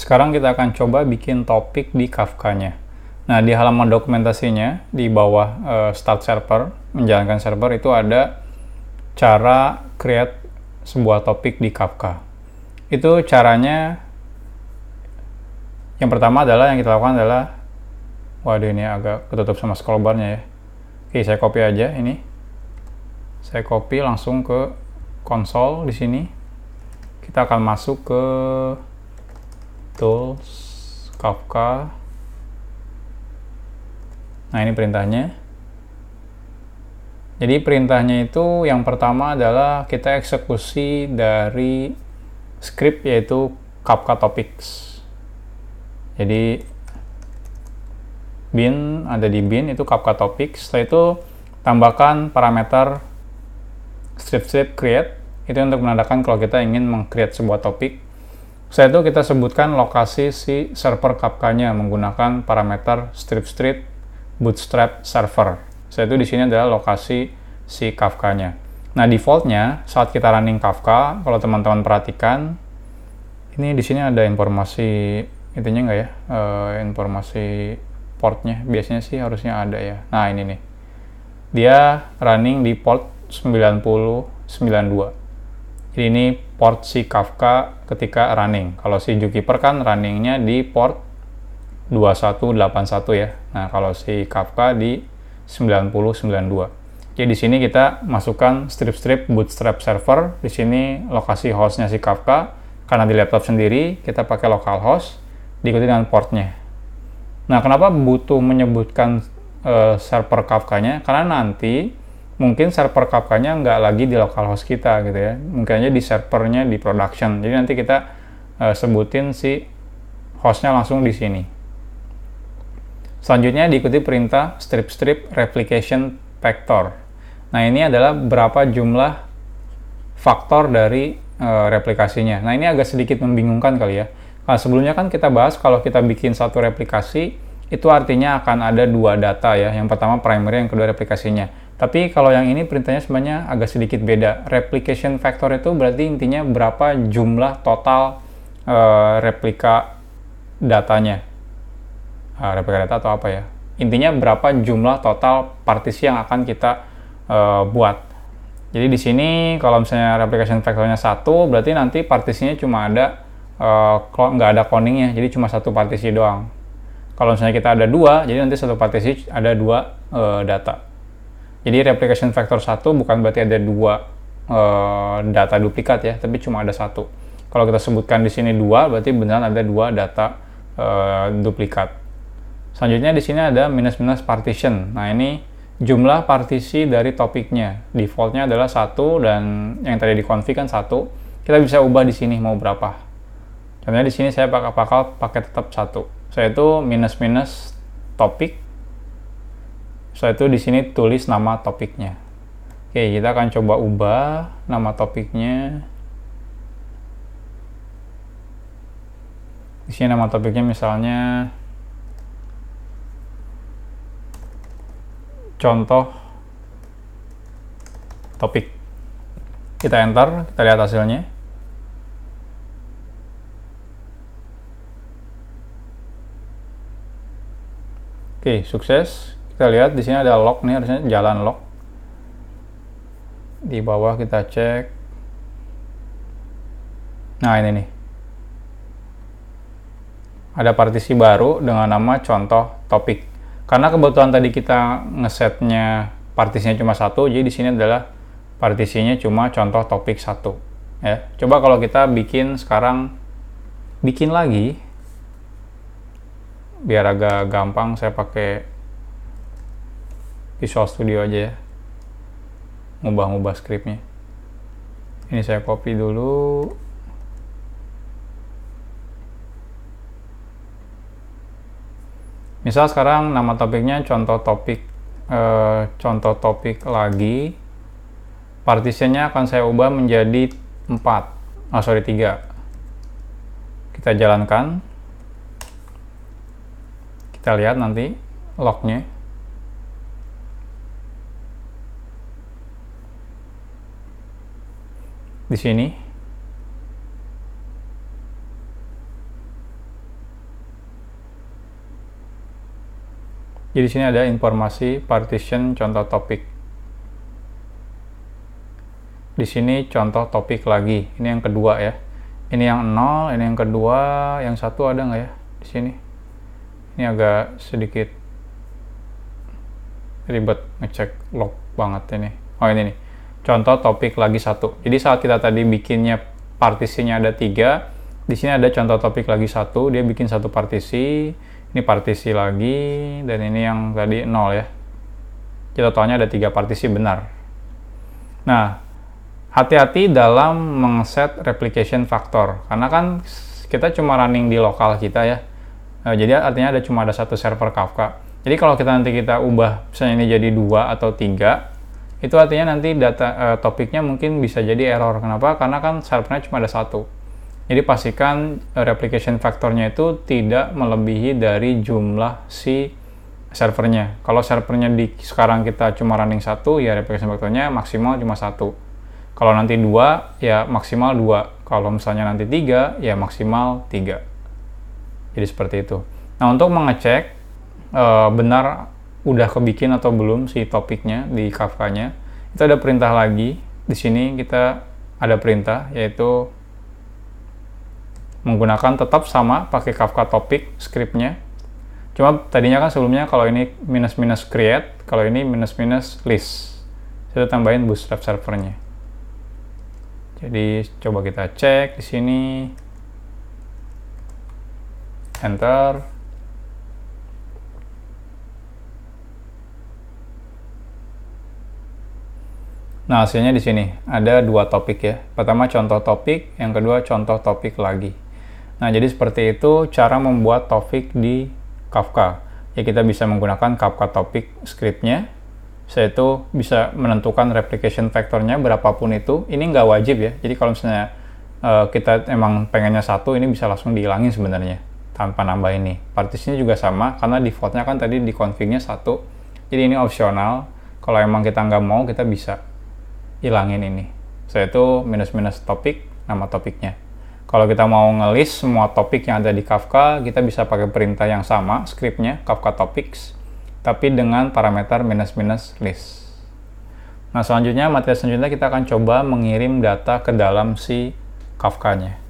Sekarang kita akan coba bikin topik di Kafka-nya. Nah, di halaman dokumentasinya, di bawah uh, start server, menjalankan server itu ada cara create sebuah topik di Kafka. Itu caranya yang pertama adalah yang kita lakukan adalah waduh ini agak ketutup sama scrollbarnya ya. Oke, saya copy aja ini. Saya copy langsung ke konsol di sini. Kita akan masuk ke tools Kafka nah ini perintahnya jadi perintahnya itu yang pertama adalah kita eksekusi dari script yaitu Kafka Topics jadi bin ada di bin itu Kafka Topics setelah itu tambahkan parameter strip strip create itu untuk menandakan kalau kita ingin meng-create sebuah topik setelah itu kita sebutkan lokasi si server Kafka-nya menggunakan parameter strip street bootstrap server. Setelah itu di sini adalah lokasi si Kafka-nya. Nah, defaultnya saat kita running Kafka, kalau teman-teman perhatikan, ini di sini ada informasi intinya nggak ya, e, informasi portnya. Biasanya sih harusnya ada ya. Nah, ini nih. Dia running di port 9092. Jadi ini port si Kafka ketika running. Kalau si Jukiper kan runningnya di port 2181 ya. Nah, kalau si Kafka di 9092. Jadi di sini kita masukkan strip-strip bootstrap server. Di sini lokasi hostnya si Kafka. Karena di laptop sendiri, kita pakai localhost, diikuti dengan portnya. Nah, kenapa butuh menyebutkan eh, server Kafka-nya? Karena nanti mungkin server Kafka-nya nggak lagi di localhost kita gitu ya. Mungkin aja di servernya di production. Jadi nanti kita uh, sebutin si hostnya langsung di sini. Selanjutnya diikuti perintah strip-strip replication factor. Nah ini adalah berapa jumlah faktor dari uh, replikasinya. Nah ini agak sedikit membingungkan kali ya. Nah, sebelumnya kan kita bahas kalau kita bikin satu replikasi itu artinya akan ada dua data ya. Yang pertama primary, yang kedua replikasinya. Tapi kalau yang ini perintahnya sebenarnya agak sedikit beda. Replication factor itu berarti intinya berapa jumlah total uh, replika datanya. Uh, replika data atau apa ya? Intinya berapa jumlah total partisi yang akan kita uh, buat. Jadi di sini kalau misalnya replication factornya satu, berarti nanti partisinya cuma ada uh, nggak ada cloningnya, jadi cuma satu partisi doang. Kalau misalnya kita ada dua, jadi nanti satu partisi ada dua uh, data. Jadi replication factor satu bukan berarti ada dua e, data duplikat ya, tapi cuma ada satu. Kalau kita sebutkan di sini dua, berarti benar ada dua data e, duplikat. Selanjutnya di sini ada minus-minus partition. Nah ini jumlah partisi dari topiknya. Defaultnya adalah satu dan yang tadi dikonfig kan satu. Kita bisa ubah di sini mau berapa. Contohnya di sini saya pakai bakal pakai tetap satu. Saya itu minus minus topik setelah itu di sini tulis nama topiknya oke kita akan coba ubah nama topiknya di sini nama topiknya misalnya contoh topik kita enter kita lihat hasilnya oke sukses kita lihat di sini ada lock nih harusnya jalan lock di bawah kita cek nah ini nih ada partisi baru dengan nama contoh topik karena kebetulan tadi kita ngesetnya partisinya cuma satu jadi di sini adalah partisinya cuma contoh topik satu ya coba kalau kita bikin sekarang bikin lagi biar agak gampang saya pakai Visual Studio aja ya ngubah-ngubah scriptnya. ini saya copy dulu misal sekarang nama topiknya contoh topik eh, contoh topik lagi Partitionnya akan saya ubah menjadi 4 oh ah, sorry 3 kita jalankan kita lihat nanti lognya di sini Jadi sini ada informasi partition contoh topik. Di sini contoh topik lagi. Ini yang kedua ya. Ini yang nol ini yang kedua, yang satu ada nggak ya di sini? Ini agak sedikit ribet ngecek log banget ini. Oh ini nih contoh topik lagi satu. Jadi saat kita tadi bikinnya partisinya ada tiga, di sini ada contoh topik lagi satu, dia bikin satu partisi, ini partisi lagi, dan ini yang tadi nol ya. Kita tahunya ada tiga partisi benar. Nah, hati-hati dalam mengset replication factor, karena kan kita cuma running di lokal kita ya. Nah, jadi artinya ada cuma ada satu server Kafka. Jadi kalau kita nanti kita ubah misalnya ini jadi dua atau tiga, itu artinya nanti data uh, topiknya mungkin bisa jadi error kenapa karena kan servernya cuma ada satu jadi pastikan eh, replication faktornya itu tidak melebihi dari jumlah si servernya. Kalau servernya di sekarang kita cuma running satu, ya replication faktornya maksimal cuma satu. Kalau nanti dua, ya maksimal dua. Kalau misalnya nanti tiga, ya maksimal tiga. Jadi seperti itu. Nah untuk mengecek e, benar udah kebikin atau belum si topiknya di Kafkanya. Itu ada perintah lagi. Di sini kita ada perintah yaitu menggunakan tetap sama pakai Kafka topik scriptnya. Cuma tadinya kan sebelumnya kalau ini minus minus create, kalau ini minus minus list. saya tambahin bootstrap servernya. Jadi coba kita cek di sini. Enter. Nah, hasilnya di sini ada dua topik ya. Pertama contoh topik, yang kedua contoh topik lagi. Nah, jadi seperti itu cara membuat topik di Kafka. Ya kita bisa menggunakan Kafka topik scriptnya. Saya itu bisa menentukan replication faktornya berapapun itu. Ini nggak wajib ya. Jadi kalau misalnya eh, kita emang pengennya satu, ini bisa langsung dihilangin sebenarnya tanpa nambah ini. Partisinya juga sama karena defaultnya kan tadi di confignya satu. Jadi ini opsional. Kalau emang kita nggak mau, kita bisa ilangin ini. Saya itu minus-minus topik, nama topiknya. Kalau kita mau ngelis semua topik yang ada di Kafka, kita bisa pakai perintah yang sama, scriptnya, Kafka Topics, tapi dengan parameter minus-minus list. Nah, selanjutnya, materi selanjutnya kita akan coba mengirim data ke dalam si kafka nya